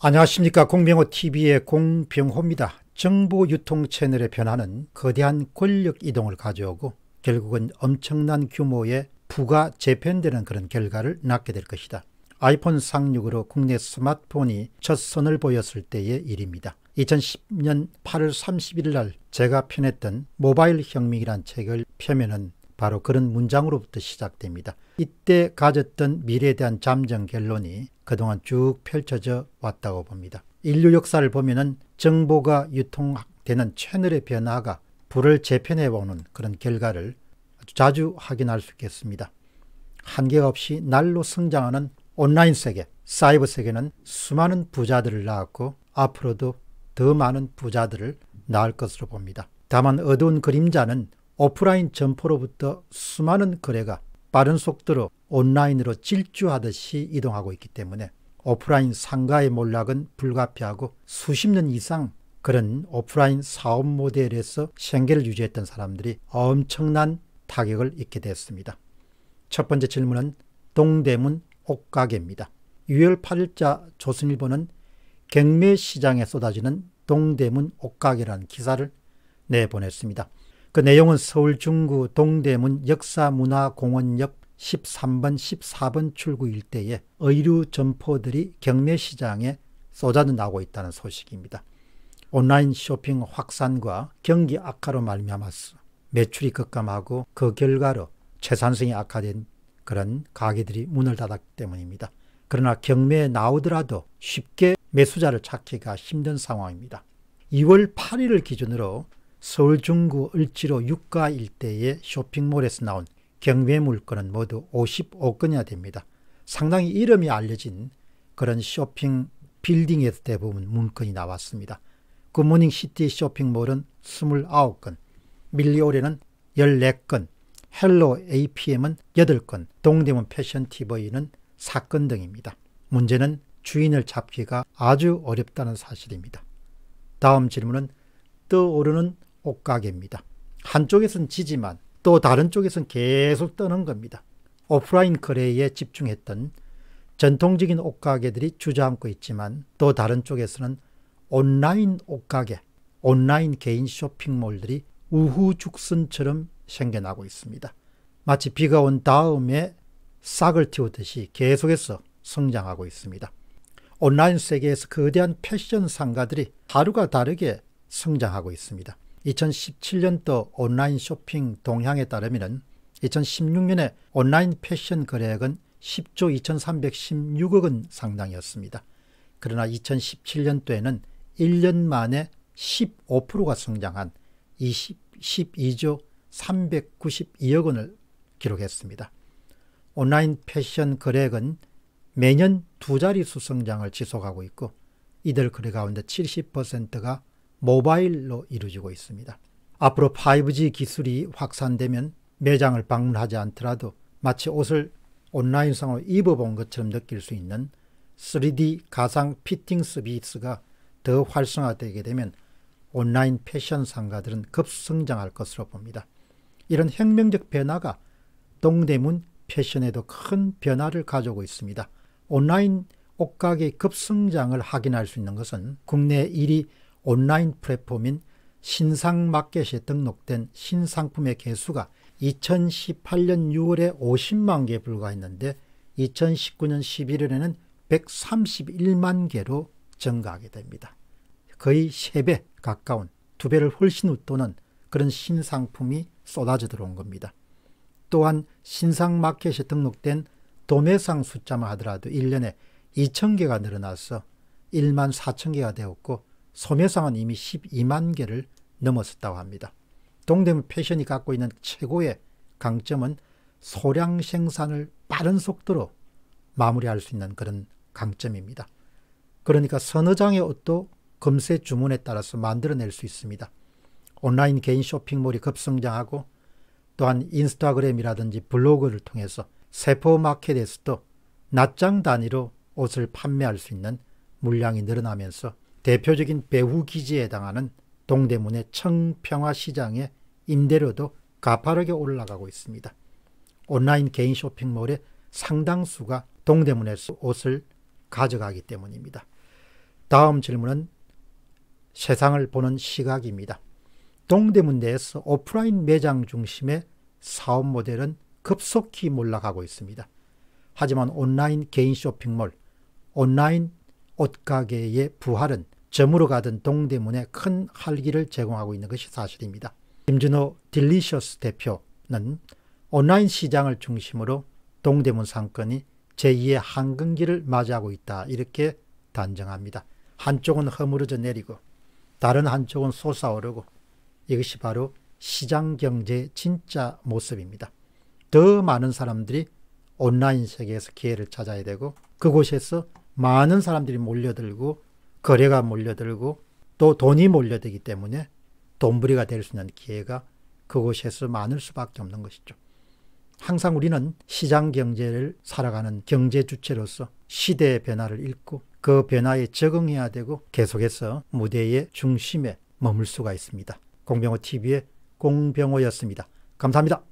안녕하십니까 공병호TV의 공병호입니다. 정보 유통 채널의 변화는 거대한 권력 이동을 가져오고 결국은 엄청난 규모의 부가 재편되는 그런 결과를 낳게 될 것이다. 아이폰 상륙으로 국내 스마트폰이 첫손을 보였을 때의 일입니다. 2010년 8월 31일 날 제가 펴냈던 모바일 혁명이란 책을 펴면은 바로 그런 문장으로부터 시작됩니다. 이때 가졌던 미래에 대한 잠정 결론이 그동안 쭉 펼쳐져 왔다고 봅니다. 인류 역사를 보면 정보가 유통되는 채널의 변화가 불을 재편해 오는 그런 결과를 자주 확인할 수 있겠습니다. 한계가 없이 날로 성장하는 온라인 세계, 사이버 세계는 수많은 부자들을 낳았고 앞으로도 더 많은 부자들을 낳을 것으로 봅니다. 다만 어두운 그림자는 오프라인 점포로부터 수많은 거래가 빠른 속도로 온라인으로 질주하듯이 이동하고 있기 때문에 오프라인 상가의 몰락은 불가피하고 수십 년 이상 그런 오프라인 사업 모델에서 생계를 유지했던 사람들이 엄청난 타격을 입게 되었습니다. 첫 번째 질문은 동대문 옷가게입니다. 6월 8일자 조선일보는 경매시장에 쏟아지는 동대문 옷가게라는 기사를 내보냈습니다. 그 내용은 서울 중구 동대문 역사문화공원역 13번, 14번 출구 일대에 의류 점포들이 경매시장에 쏟아져 나오고 있다는 소식입니다. 온라인 쇼핑 확산과 경기 악화로 말미암아서 매출이 급감하고 그 결과로 재산성이 악화된 그런 가게들이 문을 닫았기 때문입니다. 그러나 경매에 나오더라도 쉽게 매수자를 찾기가 힘든 상황입니다. 2월 8일을 기준으로 서울 중구 을지로 육가 일대의 쇼핑몰에서 나온 경매 물건은 모두 55건이나 됩니다. 상당히 이름이 알려진 그런 쇼핑 빌딩에서 대부분 문건이 나왔습니다. 굿모닝 그 시티 쇼핑몰은 29건, 밀리오레는 14건, 헬로 APM은 8건, 동대문 패션 TV는 4건 등입니다. 문제는 주인을 잡기가 아주 어렵다는 사실입니다. 다음 질문은 떠오르는 옷가게입니다. 한쪽에선 지지만 또 다른 쪽에서는 계속 떠는 겁니다. 오프라인 거래에 집중했던 전통적인 옷가게들이 주저앉고 있지만 또 다른 쪽에서는 온라인 옷가게, 온라인 개인 쇼핑몰들이 우후죽순처럼 생겨나고 있습니다. 마치 비가 온 다음에 싹을 틔우듯이 계속해서 성장하고 있습니다. 온라인 세계에서 거대한 패션 상가들이 하루가 다르게 성장하고 있습니다. 2017년도 온라인 쇼핑 동향에 따르면 2016년에 온라인 패션 거래액은 10조 2316억 원 상당이었습니다. 그러나 2017년도에는 1년 만에 15%가 성장한 20, 12조 392억 원을 기록했습니다. 온라인 패션 거래액은 매년 두 자릿수 성장을 지속하고 있고 이들 거래 가운데 70%가 모바일로 이루어지고 있습니다. 앞으로 5G 기술이 확산되면 매장을 방문하지 않더라도 마치 옷을 온라인상으로 입어본 것처럼 느낄 수 있는 3D 가상 피팅 서비스가 더 활성화되게 되면 온라인 패션 상가들은 급성장할 것으로 봅니다. 이런 혁명적 변화가 동대문 패션에도 큰 변화를 가져오고 있습니다. 온라인 옷가게 급성장을 확인할 수 있는 것은 국내 1위 온라인 플랫폼인 신상마켓에 등록된 신상품의 개수가 2018년 6월에 50만 개에 불과했는데 2019년 11월에는 131만 개로 증가하게 됩니다. 거의 3배 가까운, 2배를 훨씬 웃도는 그런 신상품이 쏟아져 들어온 겁니다. 또한 신상마켓에 등록된 도매상 숫자만 하더라도 1년에 2천 개가 늘어나서 1만 4천 개가 되었고 소매상은 이미 12만 개를 넘었었다고 합니다. 동대문 패션이 갖고 있는 최고의 강점은 소량 생산을 빠른 속도로 마무리할 수 있는 그런 강점입니다. 그러니까 서너 장의 옷도 금세 주문에 따라서 만들어낼 수 있습니다. 온라인 개인 쇼핑몰이 급성장하고 또한 인스타그램이라든지 블로그를 통해서 세포마켓에서도 낮장 단위로 옷을 판매할 수 있는 물량이 늘어나면서 대표적인 배후 기지에 해당하는 동대문의 청평화 시장의 임대료도 가파르게 올라가고 있습니다. 온라인 개인 쇼핑몰의 상당수가 동대문에서 옷을 가져가기 때문입니다. 다음 질문은 세상을 보는 시각입니다. 동대문 내에서 오프라인 매장 중심의 사업 모델은 급속히 몰락하고 있습니다. 하지만 온라인 개인 쇼핑몰, 온라인 옷가게의 부활은 점으로 가던 동대문에 큰 활기를 제공하고 있는 것이 사실입니다. 김준호 딜리셔스 대표는 온라인 시장을 중심으로 동대문 상권이 제2의 한금기를 맞이하고 있다 이렇게 단정합니다. 한쪽은 허물어져 내리고 다른 한쪽은 솟아오르고 이것이 바로 시장경제의 진짜 모습입니다. 더 많은 사람들이 온라인 세계에서 기회를 찾아야 되고 그곳에서 많은 사람들이 몰려들고 거래가 몰려들고 또 돈이 몰려들기 때문에 돈부리가 될 수 있는 기회가 그곳에서 많을 수밖에 없는 것이죠. 항상 우리는 시장 경제를 살아가는 경제 주체로서 시대의 변화를 읽고 그 변화에 적응해야 되고 계속해서 무대의 중심에 머물 수가 있습니다. 공병호 TV의 공병호였습니다. 감사합니다.